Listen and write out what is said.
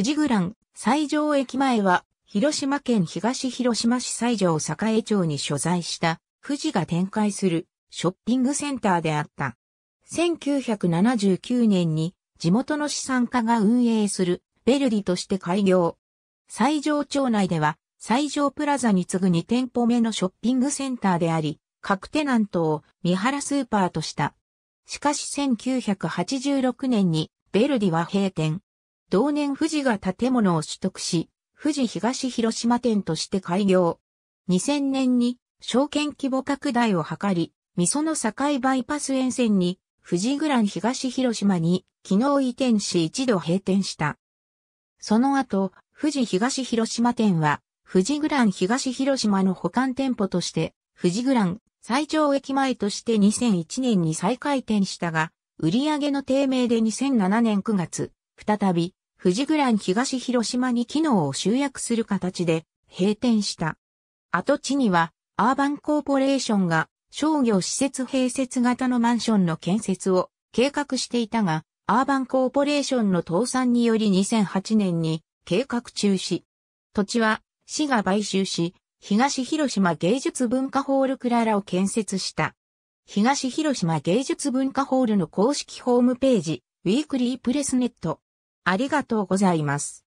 富士グラン、西条駅前は、広島県東広島市西条栄町に所在した富士が展開するショッピングセンターであった。1979年に地元の資産家が運営するベルディとして開業。西条町内では西条プラザに次ぐ2店舗目のショッピングセンターであり、各テナントを三原スーパーとした。しかし1986年にベルディは閉店。同年富士が建物を取得し、富士東広島店として開業。2000年に証券規模拡大を図り、味噌の境バイパス沿線に、富士グラン東広島に、機能移転し一度閉店した。その後、富士東広島店は、富士グラン東広島の保管店舗として、富士グラン最上駅前として2001年に再開店したが、売上の低迷で2007年9月、再び富士グラン東広島に機能を集約する形で閉店した。跡地にはアーバンコーポレーションが商業施設併設型のマンションの建設を計画していたが、アーバンコーポレーションの倒産により2008年に計画中止。土地は市が買収し、東広島芸術文化ホールクララを建設した。東広島芸術文化ホールの公式ホームページ、ウィークリープレスネット。ありがとうございます。